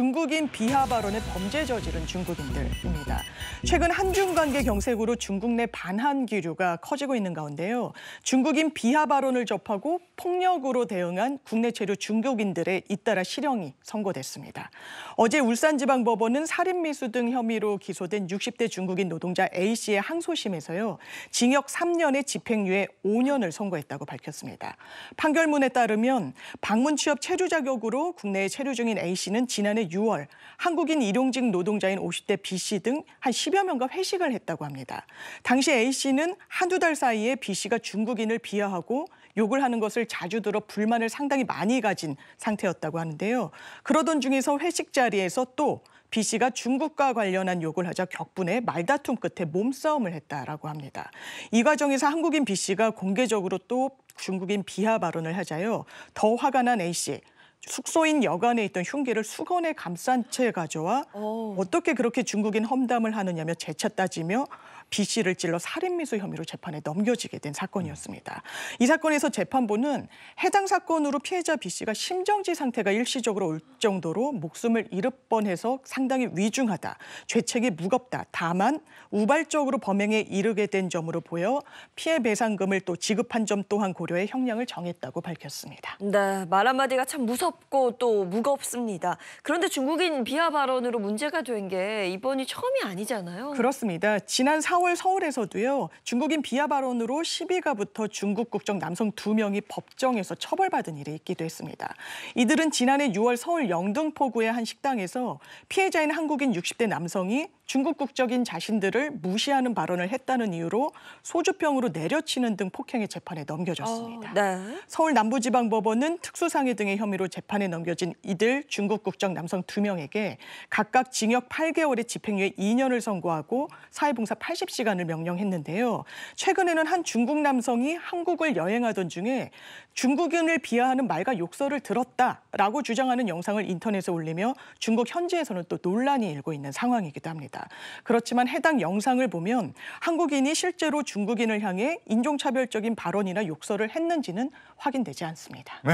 중국인 비하 발언의 범죄 저지른 중국인들입니다. 최근 한중 관계 경색으로 중국 내 반한 기류가 커지고 있는 가운데요. 중국인 비하 발언을 접하고 폭력으로 대응한 국내 체류 중국인들의 잇따라 실형이 선고됐습니다. 어제 울산지방법원은 살인미수 등 혐의로 기소된 60대 중국인 노동자 A씨의 항소심에서요. 징역 3년에 집행유예 5년을 선고했다고 밝혔습니다. 판결문에 따르면 방문 취업 체류 자격으로 국내에 체류 중인 A씨는 지난해 6월 한국인 일용직 노동자인 50대 B 씨등 한 10여 명과 회식을 했다고 합니다. 당시 A 씨는 한두 달 사이에 B 씨가 중국인을 비하하고 욕을 하는 것을 자주 들어 불만을 상당히 많이 가진 상태였다고 하는데요. 그러던 중에서 회식 자리에서 또 B 씨가 중국과 관련한 욕을 하자 격분해 말다툼 끝에 몸싸움을 했다라고 합니다. 이 과정에서 한국인 B 씨가 공개적으로 또 중국인 비하 발언을 하자요. 더 화가 난 A 씨. 숙소인 여관에 있던 흉기를 수건에 감싼 채 가져와 오. 어. 어떻게 그렇게 중국인 험담을 하느냐며 재차 따지며 B 씨를 찔러 살인미수 혐의로 재판에 넘겨지게 된 사건이었습니다. 이 사건에서 재판부는 해당 사건으로 피해자 B 씨가 심정지 상태가 일시적으로 올 정도로 목숨을 잃을 뻔해서 상당히 위중하다, 죄책이 무겁다, 다만 우발적으로 범행에 이르게 된 점으로 보여 피해 배상금을 또 지급한 점 또한 고려해 형량을 정했다고 밝혔습니다. 네, 말 한마디가 참 무서워. 어이없고 또 무겁습니다. 그런데 중국인 비하 발언으로 문제가 된 게 이번이 처음이 아니잖아요. 그렇습니다. 지난 4월 서울에서도요. 중국인 비하 발언으로 시비가 붙어 중국 국적 남성 2명이 법정에서 처벌받은 일이 있기도 했습니다. 이들은 지난해 6월 서울 영등포구의 한 식당에서 피해자인 한국인 60대 남성이 중국 국적인 자신들을 무시하는 발언을 했다는 이유로 소주병으로 내려치는 등 폭행의 재판에 넘겨졌습니다. 어, 네. 서울 남부지방법원은 특수상해 등의 혐의로 재판에 넘겨진 이들 중국 국적 남성 두명에게 각각 징역 8개월의 집행유예 2년을 선고하고 사회봉사 80시간을 명령했는데요. 최근에는 한 중국 남성이 한국을 여행하던 중에 중국인을 비하하는 말과 욕설을 들었다라고 주장하는 영상을 인터넷에 올리며 중국 현지에서는 또 논란이 일고 있는 상황이기도 합니다. 있습니다. 그렇지만 해당 영상을 보면 한국인이 실제로 중국인을 향해 인종차별적인 발언이나 욕설을 했는지는 확인되지 않습니다. 네.